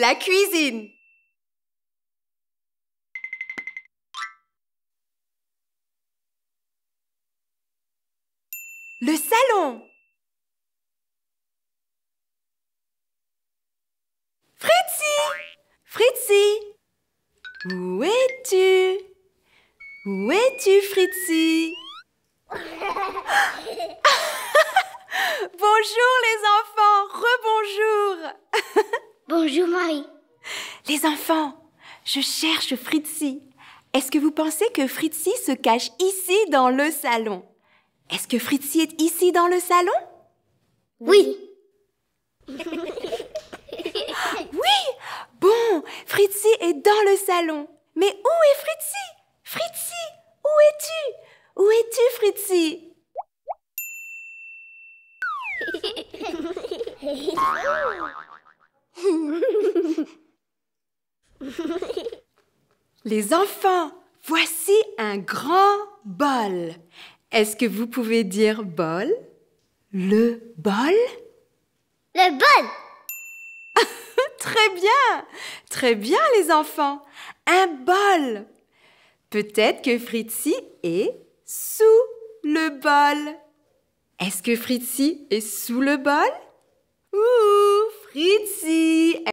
La cuisine. Le salon. Fritzi Fritzi Où es-tu Où es-tu, Fritzi Les enfants, je cherche Fritzi. Est-ce que vous pensez que Fritzi se cache ici dans le salon Est-ce que Fritzi est ici dans le salon Oui. oui Bon, Fritzi est dans le salon. Mais où est Fritzi Fritzi, où es-tu Où es-tu, Fritzi Les enfants, voici un grand bol. Est-ce que vous pouvez dire bol Le bol Le bol Très bien Très bien les enfants Un bol Peut-être que Fritzi est sous le bol. Est-ce que Fritzi est sous le bol Ouf Fritzi!